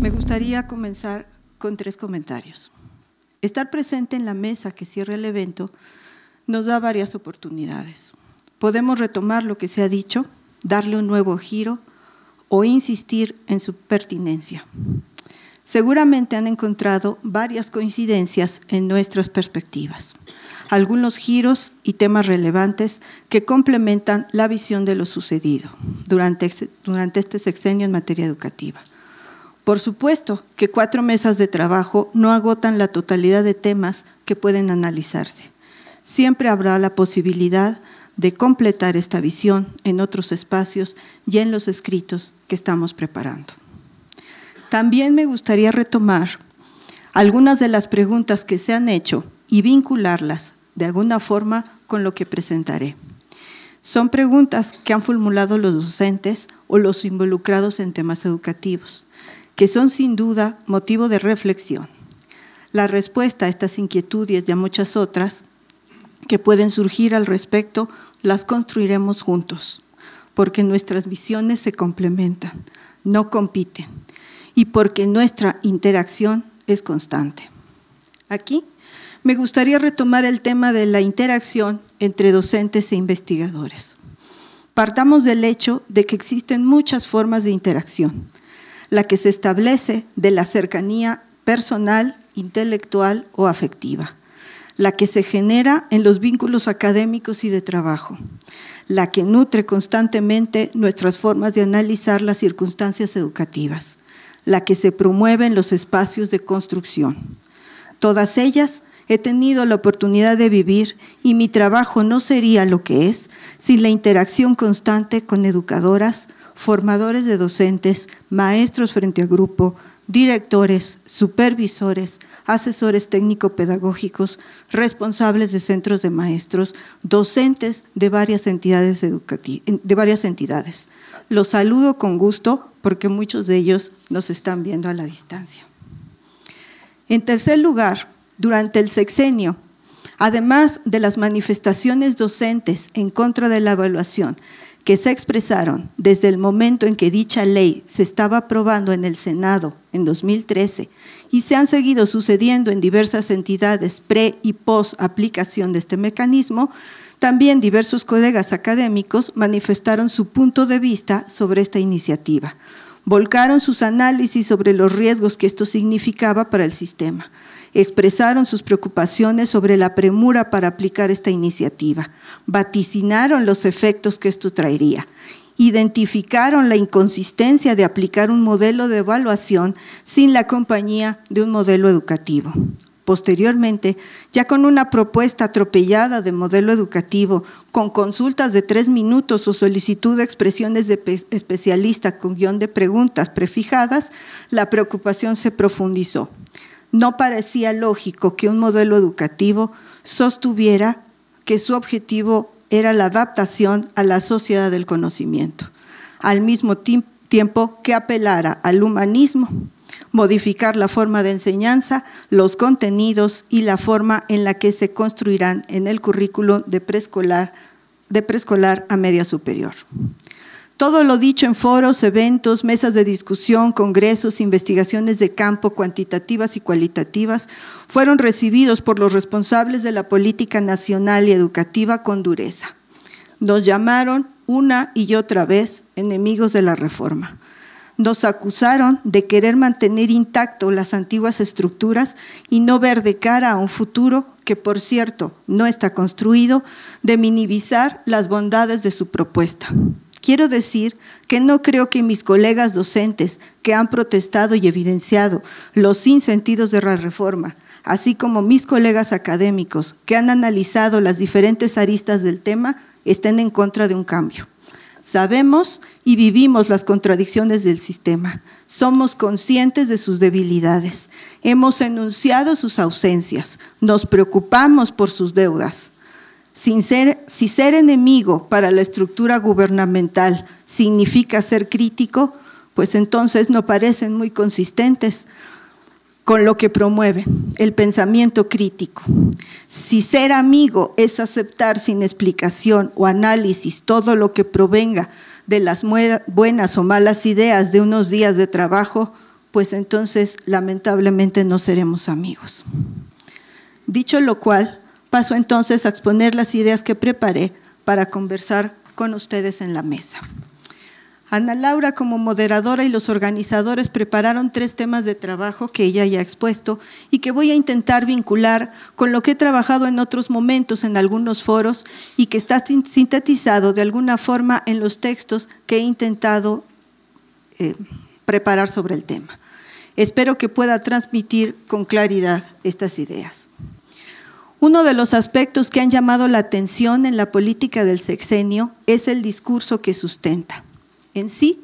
Me gustaría comenzar con tres comentarios. Estar presente en la mesa que cierra el evento nos da varias oportunidades. Podemos retomar lo que se ha dicho, darle un nuevo giro o insistir en su pertinencia. Seguramente han encontrado varias coincidencias en nuestras perspectivas, algunos giros y temas relevantes que complementan la visión de lo sucedido durante, este sexenio en materia educativa. Por supuesto que cuatro mesas de trabajo no agotan la totalidad de temas que pueden analizarse. Siempre habrá la posibilidad de completar esta visión en otros espacios y en los escritos que estamos preparando. También me gustaría retomar algunas de las preguntas que se han hecho y vincularlas de alguna forma con lo que presentaré. Son preguntas que han formulado los docentes o los involucrados en temas educativos que son sin duda motivo de reflexión. La respuesta a estas inquietudes y a muchas otras que pueden surgir al respecto las construiremos juntos, porque nuestras visiones se complementan, no compiten, y porque nuestra interacción es constante. Aquí me gustaría retomar el tema de la interacción entre docentes e investigadores. Partamos del hecho de que existen muchas formas de interacción la que se establece de la cercanía personal, intelectual o afectiva, la que se genera en los vínculos académicos y de trabajo, la que nutre constantemente nuestras formas de analizar las circunstancias educativas, la que se promueve en los espacios de construcción. Todas ellas he tenido la oportunidad de vivir y mi trabajo no sería lo que es sin la interacción constante con educadoras, formadores de docentes, maestros frente a grupo, directores, supervisores, asesores técnico-pedagógicos, responsables de centros de maestros, docentes de varias entidades de varias entidades. Los saludo con gusto porque muchos de ellos nos están viendo a la distancia. En tercer lugar, durante el sexenio, además de las manifestaciones docentes en contra de la evaluación que se expresaron desde el momento en que dicha ley se estaba aprobando en el Senado en 2013 y se han seguido sucediendo en diversas entidades pre y post aplicación de este mecanismo, también diversos colegas académicos manifestaron su punto de vista sobre esta iniciativa. Volcaron sus análisis sobre los riesgos que esto significaba para el sistema expresaron sus preocupaciones sobre la premura para aplicar esta iniciativa, vaticinaron los efectos que esto traería, identificaron la inconsistencia de aplicar un modelo de evaluación sin la compañía de un modelo educativo. Posteriormente, ya con una propuesta atropellada de modelo educativo, con consultas de tres minutos o solicitud de expresiones de especialista con guión de preguntas prefijadas, la preocupación se profundizó no parecía lógico que un modelo educativo sostuviera que su objetivo era la adaptación a la sociedad del conocimiento, al mismo tiempo que apelara al humanismo, modificar la forma de enseñanza, los contenidos y la forma en la que se construirán en el currículo de preescolar de preescolar a media superior. Todo lo dicho en foros, eventos, mesas de discusión, congresos, investigaciones de campo cuantitativas y cualitativas fueron recibidos por los responsables de la política nacional y educativa con dureza. Nos llamaron una y otra vez enemigos de la reforma. Nos acusaron de querer mantener intacto las antiguas estructuras y no ver de cara a un futuro que, por cierto, no está construido, de minimizar las bondades de su propuesta. Quiero decir que no creo que mis colegas docentes que han protestado y evidenciado los sinsentidos de la reforma, así como mis colegas académicos que han analizado las diferentes aristas del tema, estén en contra de un cambio. Sabemos y vivimos las contradicciones del sistema. Somos conscientes de sus debilidades. Hemos enunciado sus ausencias. Nos preocupamos por sus deudas si ser enemigo para la estructura gubernamental significa ser crítico, pues entonces no parecen muy consistentes con lo que promueven, el pensamiento crítico. Si ser amigo es aceptar sin explicación o análisis todo lo que provenga de las buenas o malas ideas de unos días de trabajo, pues entonces lamentablemente no seremos amigos. Dicho lo cual, Paso entonces a exponer las ideas que preparé para conversar con ustedes en la mesa. Ana Laura como moderadora y los organizadores prepararon tres temas de trabajo que ella ya ha expuesto y que voy a intentar vincular con lo que he trabajado en otros momentos en algunos foros y que está sintetizado de alguna forma en los textos que he intentado eh, preparar sobre el tema. Espero que pueda transmitir con claridad estas ideas. Uno de los aspectos que han llamado la atención en la política del sexenio es el discurso que sustenta. En sí,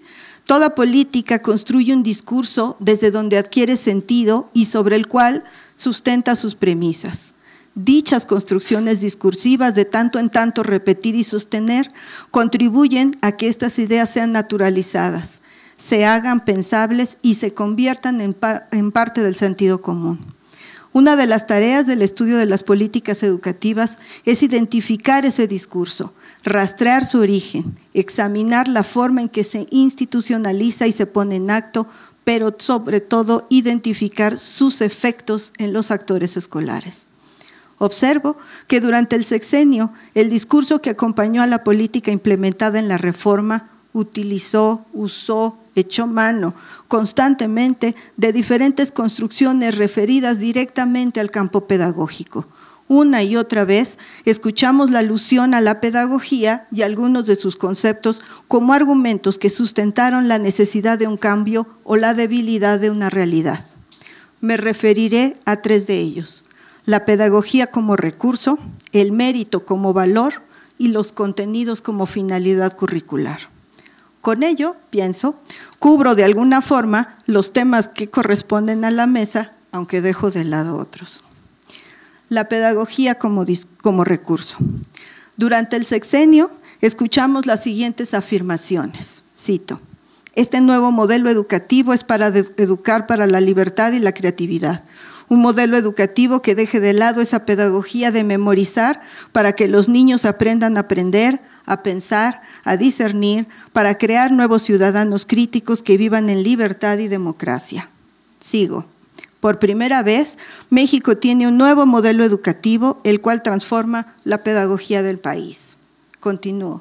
toda política construye un discurso desde donde adquiere sentido y sobre el cual sustenta sus premisas. Dichas construcciones discursivas de tanto en tanto repetir y sostener contribuyen a que estas ideas sean naturalizadas, se hagan pensables y se conviertan en, parte del sentido común. Una de las tareas del estudio de las políticas educativas es identificar ese discurso, rastrear su origen, examinar la forma en que se institucionaliza y se pone en acto, pero sobre todo identificar sus efectos en los actores escolares. Observo que durante el sexenio, el discurso que acompañó a la política implementada en la reforma utilizó, usó, echó mano constantemente de diferentes construcciones referidas directamente al campo pedagógico. Una y otra vez escuchamos la alusión a la pedagogía y algunos de sus conceptos como argumentos que sustentaron la necesidad de un cambio o la debilidad de una realidad. Me referiré a tres de ellos. La pedagogía como recurso, el mérito como valor y los contenidos como finalidad curricular. Con ello, pienso, cubro de alguna forma los temas que corresponden a la mesa, aunque dejo de lado otros. La pedagogía como, recurso. Durante el sexenio escuchamos las siguientes afirmaciones. Cito, este nuevo modelo educativo es para educar para la libertad y la creatividad. Un modelo educativo que deje de lado esa pedagogía de memorizar para que los niños aprendan a aprender, a pensar, a discernir para crear nuevos ciudadanos críticos que vivan en libertad y democracia. Sigo. Por primera vez, México tiene un nuevo modelo educativo, el cual transforma la pedagogía del país. Continúo.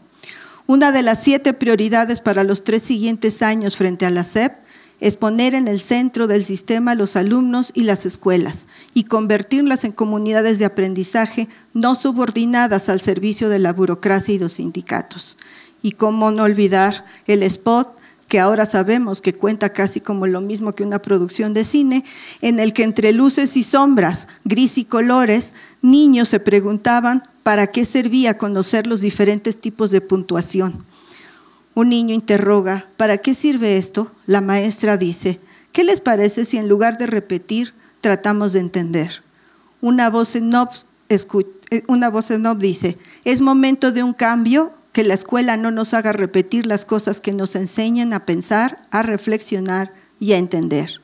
Una de las siete prioridades para los tres siguientes años frente a la SEP es poner en el centro del sistema los alumnos y las escuelas y convertirlas en comunidades de aprendizaje no subordinadas al servicio de la burocracia y los sindicatos y cómo no olvidar el spot que ahora sabemos que cuenta casi como lo mismo que una producción de cine, en el que entre luces y sombras, gris y colores, niños se preguntaban para qué servía conocer los diferentes tipos de puntuación. Un niño interroga, ¿para qué sirve esto? La maestra dice, ¿qué les parece si en lugar de repetir tratamos de entender? Una voz en off, eh, dice, es momento de un cambio que la escuela no nos haga repetir las cosas que nos enseñan a pensar, a reflexionar y a entender.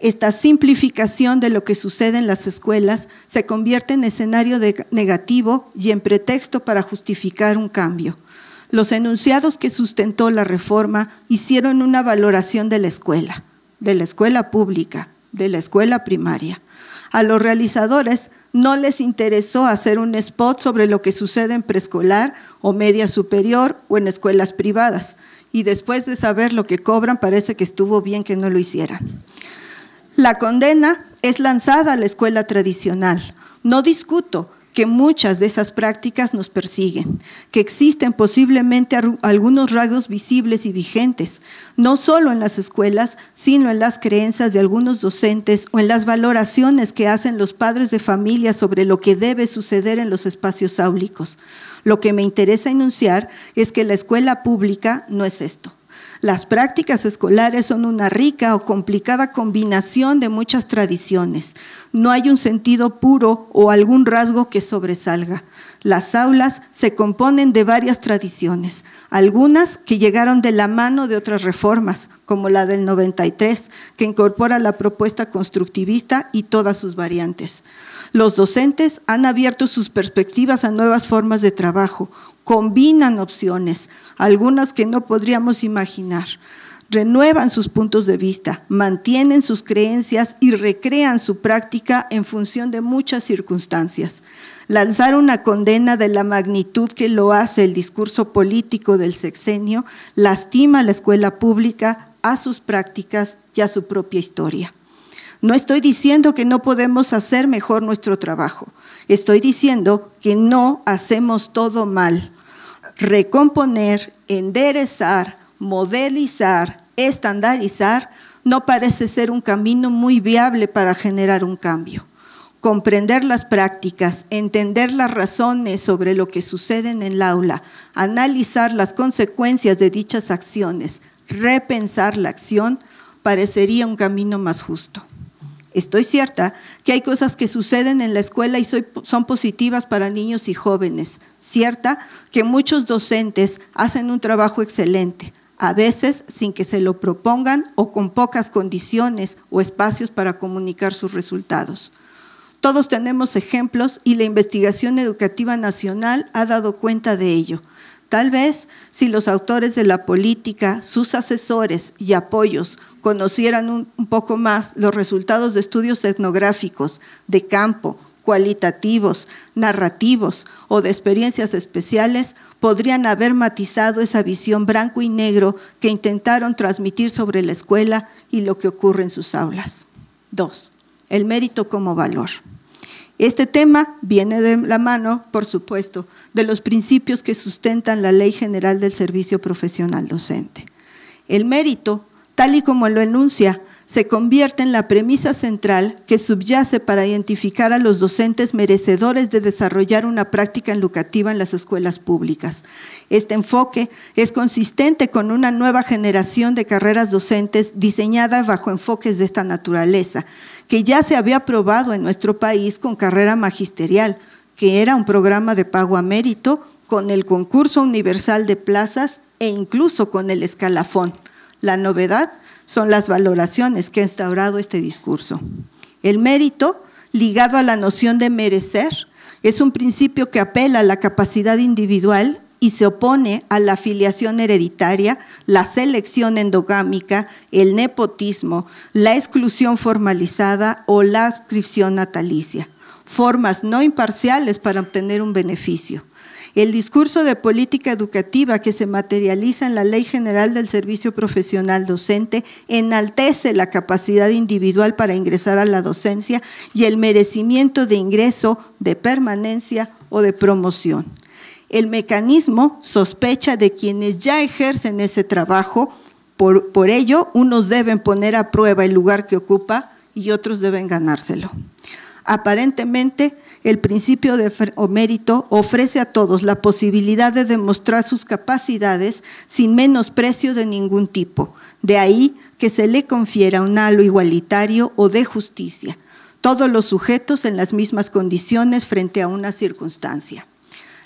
Esta simplificación de lo que sucede en las escuelas se convierte en escenario de negativo y en pretexto para justificar un cambio. Los enunciados que sustentó la reforma hicieron una valoración de la escuela, de la escuela pública, de la escuela primaria. A los realizadores no les interesó hacer un spot sobre lo que sucede en preescolar o media superior o en escuelas privadas. Y después de saber lo que cobran, parece que estuvo bien que no lo hicieran. La condena es lanzada a la escuela tradicional. No discuto que muchas de esas prácticas nos persiguen, que existen posiblemente algunos rasgos visibles y vigentes, no solo en las escuelas, sino en las creencias de algunos docentes o en las valoraciones que hacen los padres de familia sobre lo que debe suceder en los espacios áulicos. Lo que me interesa enunciar es que la escuela pública no es esto. Las prácticas escolares son una rica o complicada combinación de muchas tradiciones. No hay un sentido puro o algún rasgo que sobresalga. Las aulas se componen de varias tradiciones, algunas que llegaron de la mano de otras reformas, como la del 93, que incorpora la propuesta constructivista y todas sus variantes. Los docentes han abierto sus perspectivas a nuevas formas de trabajo, combinan opciones, algunas que no podríamos imaginar. Renuevan sus puntos de vista, mantienen sus creencias y recrean su práctica en función de muchas circunstancias. Lanzar una condena de la magnitud que lo hace el discurso político del sexenio lastima a la escuela pública, a sus prácticas y a su propia historia. No estoy diciendo que no podemos hacer mejor nuestro trabajo. Estoy diciendo que no hacemos todo mal recomponer, enderezar, modelizar, estandarizar, no parece ser un camino muy viable para generar un cambio. Comprender las prácticas, entender las razones sobre lo que sucede en el aula, analizar las consecuencias de dichas acciones, repensar la acción, parecería un camino más justo. Estoy cierta que hay cosas que suceden en la escuela y son positivas para niños y jóvenes. Cierta que muchos docentes hacen un trabajo excelente, a veces sin que se lo propongan o con pocas condiciones o espacios para comunicar sus resultados. Todos tenemos ejemplos y la investigación educativa nacional ha dado cuenta de ello. Tal vez si los autores de la política, sus asesores y apoyos conocieran un, poco más los resultados de estudios etnográficos de campo, cualitativos, narrativos o de experiencias especiales podrían haber matizado esa visión blanco y negro que intentaron transmitir sobre la escuela y lo que ocurre en sus aulas. 2. El mérito como valor. Este tema viene de la mano, por supuesto, de los principios que sustentan la Ley General del Servicio Profesional Docente. El mérito, tal y como lo enuncia se convierte en la premisa central que subyace para identificar a los docentes merecedores de desarrollar una práctica educativa en las escuelas públicas. Este enfoque es consistente con una nueva generación de carreras docentes diseñadas bajo enfoques de esta naturaleza, que ya se había probado en nuestro país con carrera magisterial, que era un programa de pago a mérito con el concurso universal de plazas e incluso con el escalafón. La novedad son las valoraciones que ha instaurado este discurso. El mérito, ligado a la noción de merecer, es un principio que apela a la capacidad individual y se opone a la afiliación hereditaria, la selección endogámica, el nepotismo, la exclusión formalizada o la adscripción natalicia, formas no imparciales para obtener un beneficio. El discurso de política educativa que se materializa en la Ley General del Servicio Profesional Docente enaltece la capacidad individual para ingresar a la docencia y el merecimiento de ingreso, de permanencia o de promoción. El mecanismo sospecha de quienes ya ejercen ese trabajo, por, ello unos deben poner a prueba el lugar que ocupa y otros deben ganárselo. Aparentemente, el principio de mérito ofrece a todos la posibilidad de demostrar sus capacidades sin menosprecio de ningún tipo. De ahí que se le confiera un halo igualitario o de justicia. Todos los sujetos en las mismas condiciones frente a una circunstancia.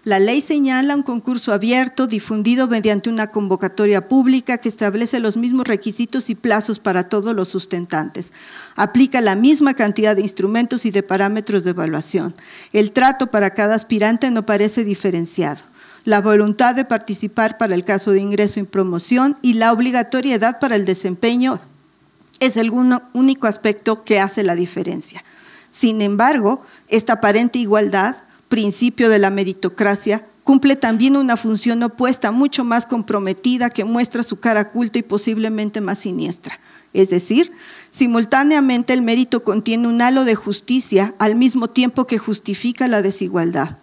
La ley señala un concurso abierto, difundido mediante una convocatoria pública que establece los mismos requisitos y plazos para todos los sustentantes. Aplica la misma cantidad de instrumentos y de parámetros de evaluación. El trato para cada aspirante no parece diferenciado la voluntad de participar para el caso de ingreso en promoción y la obligatoriedad para el desempeño es el único aspecto que hace la diferencia. Sin embargo, esta aparente igualdad principio de la meritocracia, cumple también una función opuesta, mucho más comprometida, que muestra su cara culta y posiblemente más siniestra. Es decir, simultáneamente el mérito contiene un halo de justicia al mismo tiempo que justifica la desigualdad.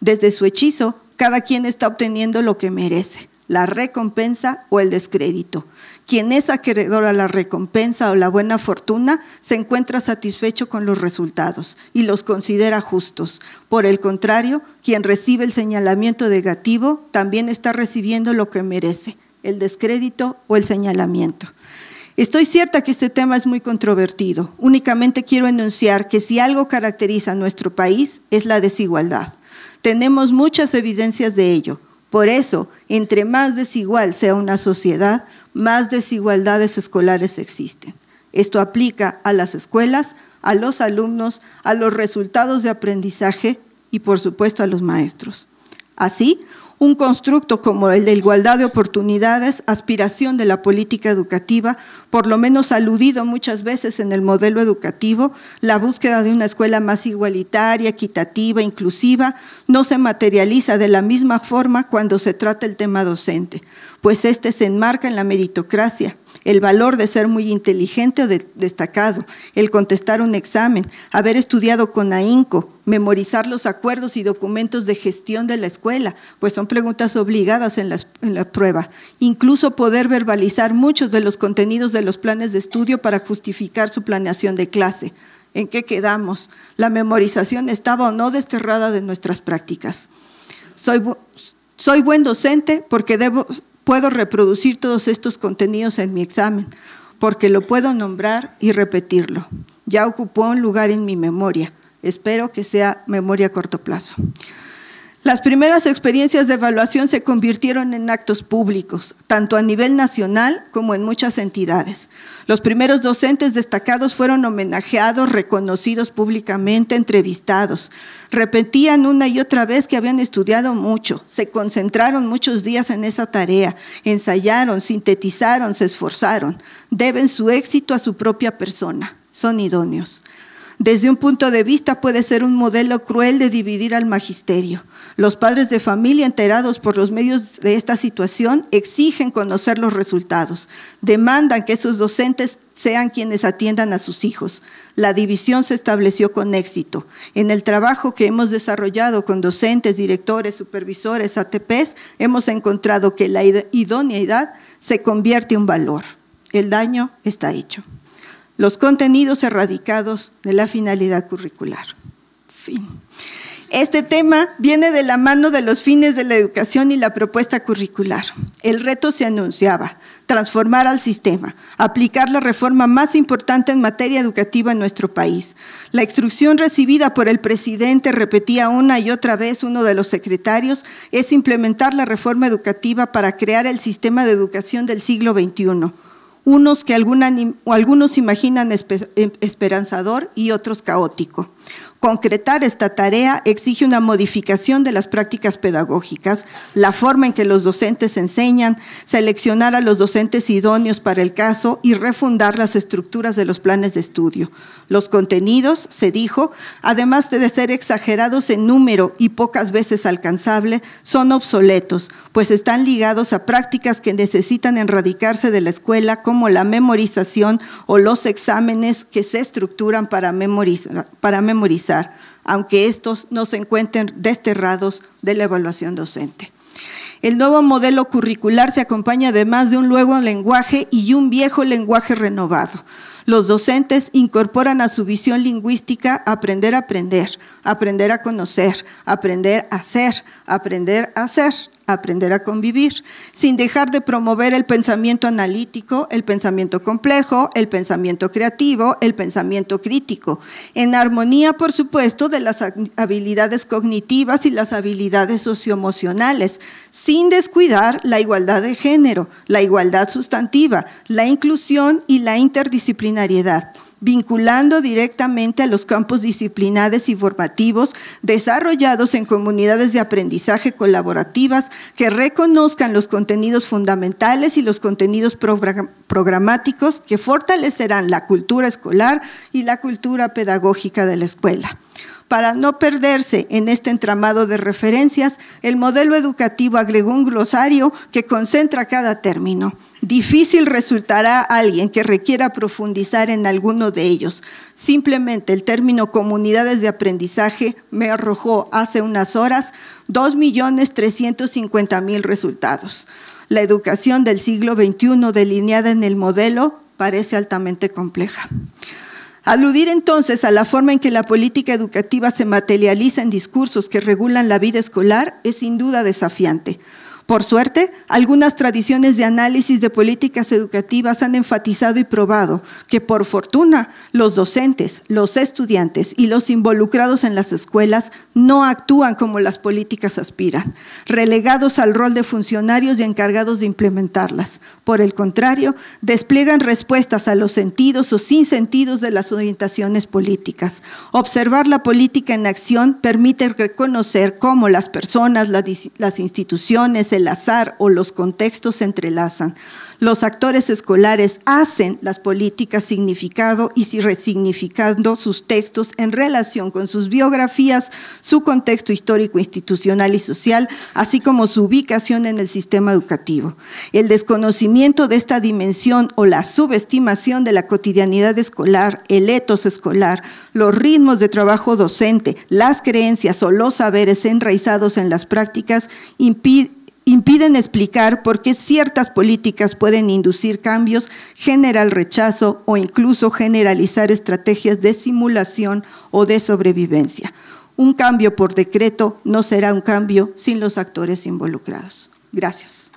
Desde su hechizo, cada quien está obteniendo lo que merece la recompensa o el descrédito. Quien es acreedor a la recompensa o la buena fortuna se encuentra satisfecho con los resultados y los considera justos. Por el contrario, quien recibe el señalamiento negativo también está recibiendo lo que merece, el descrédito o el señalamiento. Estoy cierta que este tema es muy controvertido. Únicamente quiero enunciar que si algo caracteriza a nuestro país es la desigualdad. Tenemos muchas evidencias de ello. Por eso, entre más desigual sea una sociedad, más desigualdades escolares existen. Esto aplica a las escuelas, a los alumnos, a los resultados de aprendizaje y, por supuesto, a los maestros. Así, un constructo como el de igualdad de oportunidades, aspiración de la política educativa, por lo menos aludido muchas veces en el modelo educativo, la búsqueda de una escuela más igualitaria, equitativa, inclusiva, no se materializa de la misma forma cuando se trata el tema docente, pues este se enmarca en la meritocracia el valor de ser muy inteligente o destacado, el contestar un examen, haber estudiado con ahínco, memorizar los acuerdos y documentos de gestión de la escuela, pues son preguntas obligadas en, la prueba. Incluso poder verbalizar muchos de los contenidos de los planes de estudio para justificar su planeación de clase. ¿En qué quedamos? ¿La memorización estaba o no desterrada de nuestras prácticas? Soy, soy buen docente porque debo puedo reproducir todos estos contenidos en mi examen, porque lo puedo nombrar y repetirlo. Ya ocupó un lugar en mi memoria. Espero que sea memoria a corto plazo. Las primeras experiencias de evaluación se convirtieron en actos públicos, tanto a nivel nacional como en muchas entidades. Los primeros docentes destacados fueron homenajeados, reconocidos públicamente, entrevistados. Repetían una y otra vez que habían estudiado mucho, se concentraron muchos días en esa tarea, ensayaron, sintetizaron, se esforzaron. Deben su éxito a su propia persona. Son idóneos. Desde un punto de vista puede ser un modelo cruel de dividir al magisterio. Los padres de familia enterados por los medios de esta situación exigen conocer los resultados, demandan que sus docentes sean quienes atiendan a sus hijos. La división se estableció con éxito. En el trabajo que hemos desarrollado con docentes, directores, supervisores, ATPs, hemos encontrado que la idoneidad se convierte en un valor. El daño está hecho los contenidos erradicados de la finalidad curricular. Fin. Este tema viene de la mano de los fines de la educación y la propuesta curricular. El reto se anunciaba, transformar al sistema, aplicar la reforma más importante en materia educativa en nuestro país. La instrucción recibida por el presidente, repetía una y otra vez uno de los secretarios, es implementar la reforma educativa para crear el sistema de educación del siglo XXI unos que algunos imaginan eh, esperanzador y otros caótico. Concretar esta tarea exige una modificación de las prácticas pedagógicas, la forma en que los docentes enseñan, seleccionar a los docentes idóneos para el caso y refundar las estructuras de los planes de estudio. Los contenidos, se dijo, además de ser exagerados en número y pocas veces alcanzable, son obsoletos, pues están ligados a prácticas que necesitan enradicarse de la escuela como la memorización o los exámenes que se estructuran para memorizar aunque estos no se encuentren desterrados de la evaluación docente. El nuevo modelo curricular se acompaña además de un nuevo lenguaje y un viejo lenguaje renovado. Los docentes incorporan a su visión lingüística aprender a aprender, aprender a conocer, aprender a hacer, aprender a ser, aprender a convivir, sin dejar de promover el pensamiento analítico, el pensamiento complejo, el pensamiento creativo, el pensamiento crítico, en armonía, por supuesto, de las habilidades cognitivas y las habilidades socioemocionales, sin descuidar la igualdad de género, la igualdad sustantiva, la inclusión y la interdisciplinaridad vinculando directamente a los campos disciplinares y formativos desarrollados en comunidades de aprendizaje colaborativas que reconozcan los contenidos fundamentales y los contenidos programáticos que fortalecerán la cultura escolar y la cultura pedagógica de la escuela. Para no perderse en este entramado de referencias, el modelo educativo agregó un glosario que concentra cada término. Difícil resultará alguien que requiera profundizar en alguno de ellos. Simplemente el término comunidades de aprendizaje me arrojó hace unas horas 2.350.000 resultados. La educación del siglo XXI delineada en el modelo parece altamente compleja. Aludir entonces a la forma en que la política educativa se materializa en discursos que regulan la vida escolar es sin duda desafiante. Por suerte, algunas tradiciones de análisis de políticas educativas han enfatizado y probado que, por fortuna, los docentes, los estudiantes y los involucrados en las escuelas no actúan como las políticas aspiran, relegados al rol de funcionarios y encargados de implementarlas. Por el contrario, despliegan respuestas a los sentidos o sinsentidos de las orientaciones políticas. Observar la política en acción permite reconocer cómo las personas, las, las instituciones, el azar o los contextos se entrelazan. Los actores escolares hacen las políticas significado y resignificando sus textos en relación con sus biografías, su contexto histórico, institucional y social, así como su ubicación en el sistema educativo. El desconocimiento de esta dimensión o la subestimación de la cotidianidad escolar, el etos escolar, los ritmos de trabajo docente, las creencias o los saberes enraizados en las prácticas impiden impiden explicar por qué ciertas políticas pueden inducir cambios, generar rechazo o incluso generalizar estrategias de simulación o de sobrevivencia. Un cambio por decreto no será un cambio sin los actores involucrados. Gracias.